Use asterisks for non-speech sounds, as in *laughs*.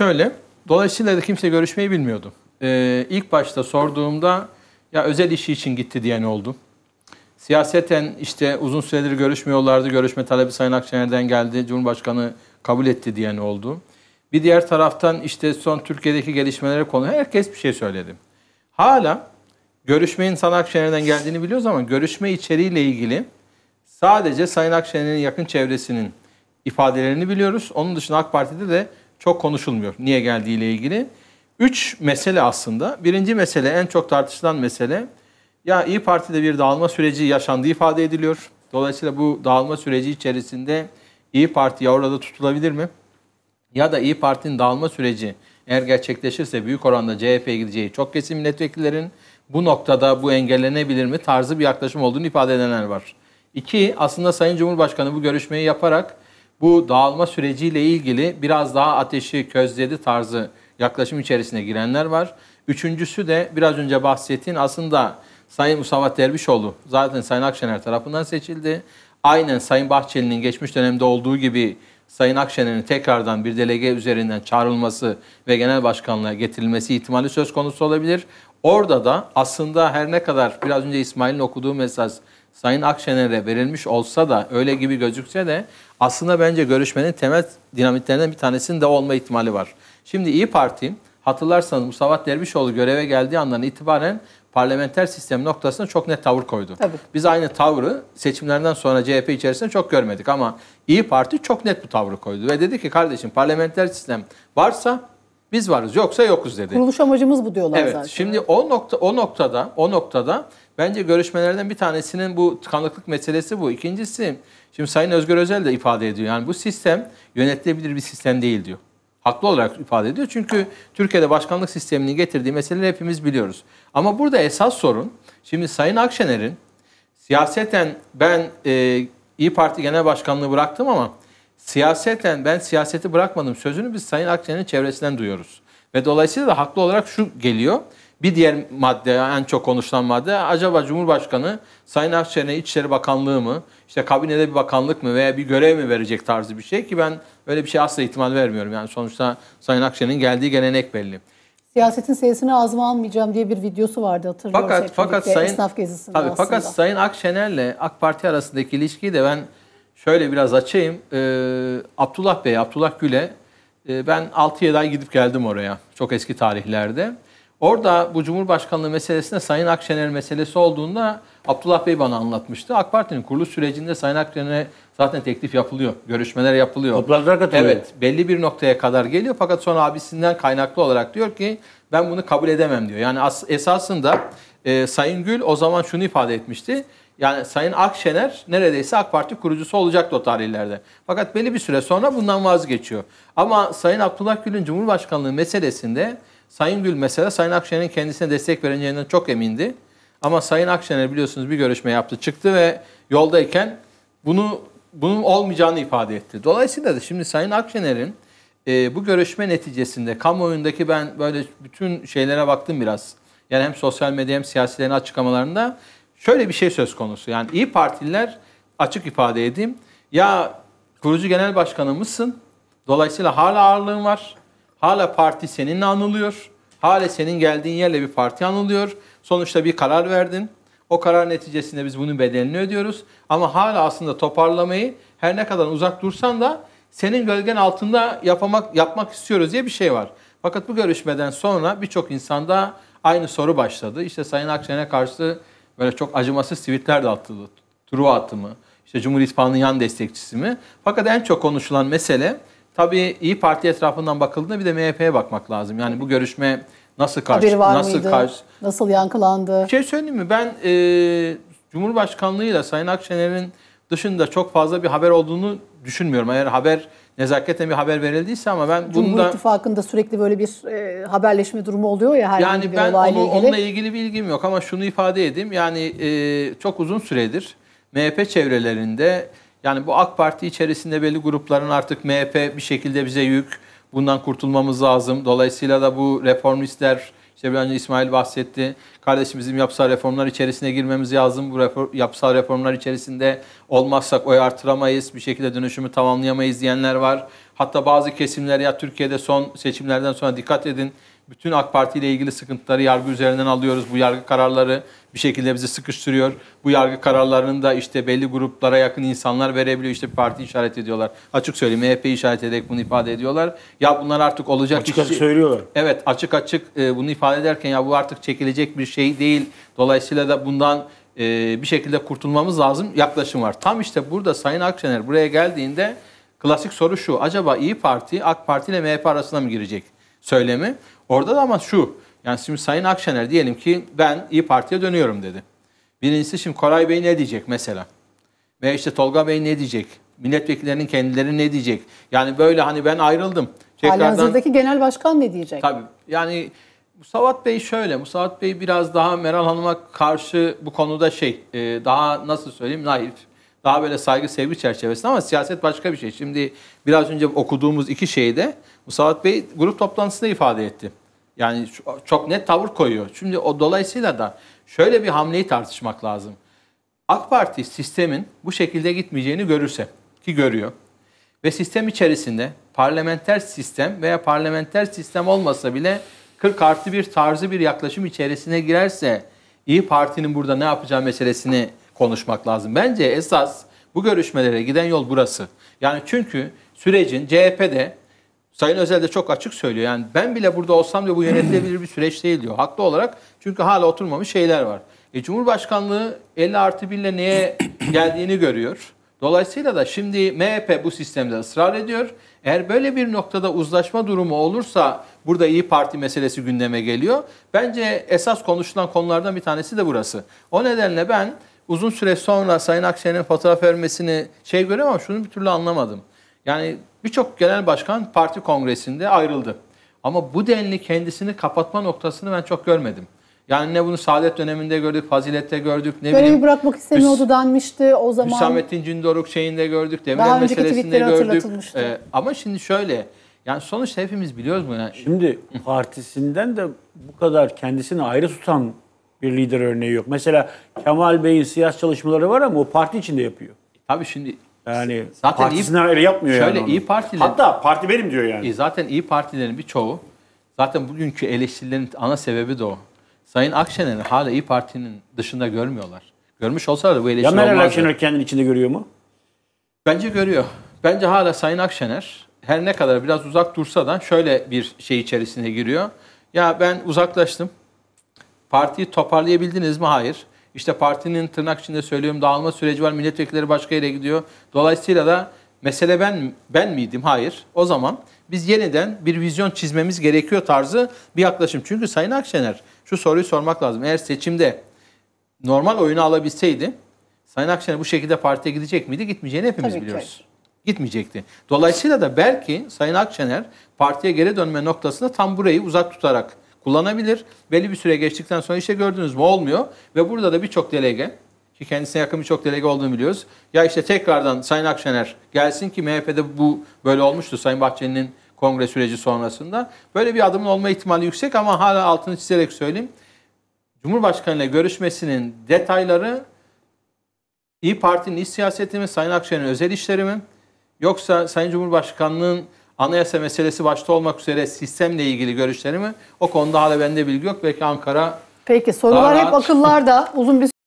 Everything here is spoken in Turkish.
Şöyle, dolayısıyla da kimse görüşmeyi bilmiyordu. Ee, ilk başta sorduğumda ya özel işi için gitti diyen oldu. Siyaseten işte uzun süredir görüşmüyorlardı. Görüşme talebi Sayın Akşener'den geldi. Cumhurbaşkanı kabul etti diyen oldu. Bir diğer taraftan işte son Türkiye'deki gelişmelere konu herkes bir şey söyledi. Hala görüşmenin Sayın Akşener'den geldiğini biliyoruz ama görüşme içeriğiyle ilgili sadece Sayın Akşener'in yakın çevresinin ifadelerini biliyoruz. Onun dışında AK Parti'de de çok konuşulmuyor niye geldiği ilgili. Üç mesele aslında. Birinci mesele en çok tartışılan mesele ya İyi Parti'de bir dağılma süreci yaşandığı ifade ediliyor. Dolayısıyla bu dağılma süreci içerisinde İyi Parti ya orada tutulabilir mi? Ya da İyi Parti'nin dağılma süreci eğer gerçekleşirse büyük oranda CHP'ye gideceği çok kesin milletvekillerinin bu noktada bu engellenebilir mi tarzı bir yaklaşım olduğunu ifade edenler var. İki, aslında Sayın Cumhurbaşkanı bu görüşmeyi yaparak bu dağılma süreciyle ilgili biraz daha ateşi közledi tarzı yaklaşım içerisine girenler var. Üçüncüsü de biraz önce bahsettiğin aslında Sayın Musavat Dervişoğlu zaten Sayın Akşener tarafından seçildi. Aynen Sayın Bahçeli'nin geçmiş dönemde olduğu gibi Sayın Akşener'in tekrardan bir delege üzerinden çağrılması ve genel başkanlığa getirilmesi ihtimali söz konusu olabilir. Orada da aslında her ne kadar biraz önce İsmail'in okuduğu mesaj Sayın Akşener'e verilmiş olsa da öyle gibi gözükse de aslında bence görüşmenin temel dinamitlerinden bir tanesinin de olma ihtimali var. Şimdi İyi Parti hatırlarsanız Musavat Dervişoğlu göreve geldiği andan itibaren parlamenter sistem noktasında çok net tavır koydu. Tabii. Biz aynı tavrı seçimlerden sonra CHP içerisinde çok görmedik ama İyi Parti çok net bu tavrı koydu ve dedi ki kardeşim parlamenter sistem varsa biz varız yoksa yokuz dedi. Kuruluş amacımız bu diyorlar evet, zaten. Şimdi o nokta o noktada o noktada bence görüşmelerden bir tanesinin bu tıkanıklık meselesi bu. İkincisi şimdi Sayın Özgür Özel de ifade ediyor. Yani bu sistem yönetilebilir bir sistem değil diyor. Haklı olarak ifade ediyor. Çünkü Türkiye'de başkanlık sisteminin getirdiği meseleleri hepimiz biliyoruz. Ama burada esas sorun şimdi Sayın Akşener'in siyaseten ben e, İyi Parti Genel Başkanlığı bıraktım ama siyaseten ben siyaseti bırakmadım sözünü biz Sayın Akşener'in çevresinden duyuyoruz. Ve dolayısıyla da haklı olarak şu geliyor. Bir diğer madde, en çok konuşulan madde acaba Cumhurbaşkanı Sayın Akşener'e İçişleri Bakanlığı mı, işte kabinede bir bakanlık mı veya bir görev mi verecek tarzı bir şey ki ben öyle bir şey asla ihtimal vermiyorum. Yani sonuçta Sayın Akşener'in geldiği gelenek belli. Siyasetin seyisini ağzıma almayacağım diye bir videosu vardı hatırlıyorum. Fakat, fakat Sayın, esnaf tabii, Fakat Sayın Akşener'le AK Parti arasındaki ilişkiyi de ben Şöyle biraz açayım. Ee, Abdullah Bey, Abdullah Gül'e e, ben 6-7 ay gidip geldim oraya. Çok eski tarihlerde. Orada bu Cumhurbaşkanlığı meselesine Sayın Akşener meselesi olduğunda Abdullah Bey bana anlatmıştı. AK Parti'nin kuruluş sürecinde Sayın Akşener'e zaten teklif yapılıyor. Görüşmeler yapılıyor. Toplantılar katılıyor. Evet. Belli bir noktaya kadar geliyor. Fakat sonra abisinden kaynaklı olarak diyor ki ben bunu kabul edemem diyor. Yani as- esasında e, Sayın Gül o zaman şunu ifade etmişti. Yani Sayın Akşener neredeyse AK Parti kurucusu olacaktı o tarihlerde. Fakat belli bir süre sonra bundan vazgeçiyor. Ama Sayın Abdullah Gül'ün Cumhurbaşkanlığı meselesinde Sayın Gül mesela Sayın Akşener'in kendisine destek vereceğinden çok emindi. Ama Sayın Akşener biliyorsunuz bir görüşme yaptı çıktı ve yoldayken bunu bunun olmayacağını ifade etti. Dolayısıyla da şimdi Sayın Akşener'in e, bu görüşme neticesinde kamuoyundaki ben böyle bütün şeylere baktım biraz. Yani hem sosyal medya hem siyasilerin açıklamalarında şöyle bir şey söz konusu. Yani iyi Partililer açık ifade edeyim. Ya kurucu genel mısın Dolayısıyla hala ağırlığın var. Hala parti seninle anılıyor. Hala senin geldiğin yerle bir parti anılıyor. Sonuçta bir karar verdin. O karar neticesinde biz bunun bedelini ödüyoruz. Ama hala aslında toparlamayı her ne kadar uzak dursan da senin gölgen altında yapamak, yapmak istiyoruz diye bir şey var. Fakat bu görüşmeden sonra birçok insanda aynı soru başladı. İşte Sayın Akşener'e karşı Böyle çok acımasız tweetler de atıldı. Truva atımı, işte Cumhur yan destekçisi mi? Fakat en çok konuşulan mesele tabii İyi Parti etrafından bakıldığında bir de MHP'ye bakmak lazım. Yani bu görüşme nasıl karşı, nasıl mıydı? karşı, nasıl yankılandı? Bir şey söyleyeyim mi? Ben e, Cumhurbaşkanlığıyla Sayın Akşener'in dışında çok fazla bir haber olduğunu düşünmüyorum. Eğer haber nezaketle bir haber verildiyse ama ben Cumhur bunda... İttifakı'nda sürekli böyle bir e, haberleşme durumu oluyor ya her yani bir ben olayla onu, ilgili. onunla ilgili bir ilgim yok ama şunu ifade edeyim. Yani e, çok uzun süredir MHP çevrelerinde yani bu AK Parti içerisinde belli grupların artık MHP bir şekilde bize yük, bundan kurtulmamız lazım. Dolayısıyla da bu reformistler işte bir önce İsmail bahsetti. Kardeşim bizim yapısal reformlar içerisine girmemiz lazım. Bu reform, yapısal reformlar içerisinde olmazsak oy artıramayız, bir şekilde dönüşümü tamamlayamayız diyenler var. Hatta bazı kesimler ya Türkiye'de son seçimlerden sonra dikkat edin bütün AK Parti ile ilgili sıkıntıları yargı üzerinden alıyoruz. Bu yargı kararları bir şekilde bizi sıkıştırıyor. Bu yargı kararlarını da işte belli gruplara yakın insanlar verebiliyor. İşte bir parti işaret ediyorlar. Açık söyleyeyim MHP işaret ederek bunu ifade ediyorlar. Ya bunlar artık olacak açık bir açık şey. söylüyorlar. Evet açık açık e, bunu ifade ederken ya bu artık çekilecek bir şey değil. Dolayısıyla da bundan e, bir şekilde kurtulmamız lazım yaklaşım var. Tam işte burada Sayın Akşener buraya geldiğinde klasik soru şu. Acaba İyi Parti AK Parti ile MHP arasına mı girecek? söylemi. Orada da ama şu. Yani şimdi Sayın Akşener diyelim ki ben İyi Parti'ye dönüyorum dedi. Birincisi şimdi Koray Bey ne diyecek mesela? Ve işte Tolga Bey ne diyecek? Milletvekillerinin kendileri ne diyecek? Yani böyle hani ben ayrıldım. Tekrardan... Halihazırdaki genel başkan ne diyecek? Tabii. Yani Musavat Bey şöyle. Musavat Bey biraz daha Meral Hanım'a karşı bu konuda şey e, daha nasıl söyleyeyim naif. Daha böyle saygı sevgi çerçevesinde ama siyaset başka bir şey. Şimdi biraz önce okuduğumuz iki şeyde Musavat Bey grup toplantısında ifade etti. Yani çok net tavır koyuyor. Şimdi o dolayısıyla da şöyle bir hamleyi tartışmak lazım. AK Parti sistemin bu şekilde gitmeyeceğini görürse ki görüyor ve sistem içerisinde parlamenter sistem veya parlamenter sistem olmasa bile 40 artı bir tarzı bir yaklaşım içerisine girerse İyi Parti'nin burada ne yapacağı meselesini konuşmak lazım. Bence esas bu görüşmelere giden yol burası. Yani çünkü sürecin CHP'de Sayın Özel de çok açık söylüyor. Yani ben bile burada olsam diyor bu yönetilebilir bir süreç değil diyor. Haklı olarak çünkü hala oturmamış şeyler var. E, Cumhurbaşkanlığı 50 artı 1 ile neye *clears throat* geldiğini görüyor. Dolayısıyla da şimdi MHP bu sistemde ısrar ediyor. Eğer böyle bir noktada uzlaşma durumu olursa burada İyi Parti meselesi gündeme geliyor. Bence esas konuşulan konulardan bir tanesi de burası. O nedenle ben uzun süre sonra Sayın Akşener'in fotoğraf vermesini şey göremem. şunu bir türlü anlamadım. Yani birçok genel başkan parti kongresinde ayrıldı. Ama bu denli kendisini kapatma noktasını ben çok görmedim. Yani ne bunu saadet döneminde gördük, fazilette gördük. Ne Görevi bileyim, bırakmak istemiyordu Hüs- denmişti o zaman. Hüsamettin Cindoruk şeyinde gördük, Demirel meselesinde gördük. Ee, ama şimdi şöyle, yani sonuçta hepimiz biliyoruz bunu. Şimdi partisinden de bu kadar kendisini ayrı tutan bir lider örneği yok. Mesela Kemal Bey'in siyasi çalışmaları var ama o parti içinde yapıyor. Tabii şimdi yani zaten partisine iyi, öyle yapmıyor şöyle yani. Şöyle iyi partiler. Hatta parti benim diyor yani. E, zaten iyi partilerin birçoğu zaten bugünkü eleştirilerin ana sebebi de o. Sayın Akşener'i hala iyi partinin dışında görmüyorlar. Görmüş olsalar da bu eleştiri olmazdı. Ya Meral Akşener kendini içinde görüyor mu? Bence görüyor. Bence hala Sayın Akşener her ne kadar biraz uzak dursa da şöyle bir şey içerisine giriyor. Ya ben uzaklaştım. Partiyi toparlayabildiniz mi? Hayır. İşte partinin tırnak içinde söylüyorum dağılma süreci var. Milletvekilleri başka yere gidiyor. Dolayısıyla da mesele ben ben miydim? Hayır. O zaman biz yeniden bir vizyon çizmemiz gerekiyor tarzı bir yaklaşım. Çünkü Sayın Akşener şu soruyu sormak lazım. Eğer seçimde normal oyunu alabilseydi Sayın Akşener bu şekilde partiye gidecek miydi? Gitmeyeceğini hepimiz Tabii biliyoruz. Ki. Gitmeyecekti. Dolayısıyla da belki Sayın Akşener partiye geri dönme noktasında tam burayı uzak tutarak kullanabilir. Belli bir süre geçtikten sonra işte gördünüz mü olmuyor. Ve burada da birçok delege ki kendisine yakın birçok delege olduğunu biliyoruz. Ya işte tekrardan Sayın Akşener gelsin ki MHP'de bu böyle olmuştu Sayın Bahçeli'nin kongre süreci sonrasında. Böyle bir adımın olma ihtimali yüksek ama hala altını çizerek söyleyeyim. Cumhurbaşkanı ile görüşmesinin detayları İyi Parti'nin iç siyaseti mi, Sayın Akşener'in özel işleri mi? Yoksa Sayın Cumhurbaşkanı'nın anayasa meselesi başta olmak üzere sistemle ilgili görüşlerimi o konuda hala bende bilgi yok. Belki Ankara Peki sorular hep akıllarda *laughs* uzun bir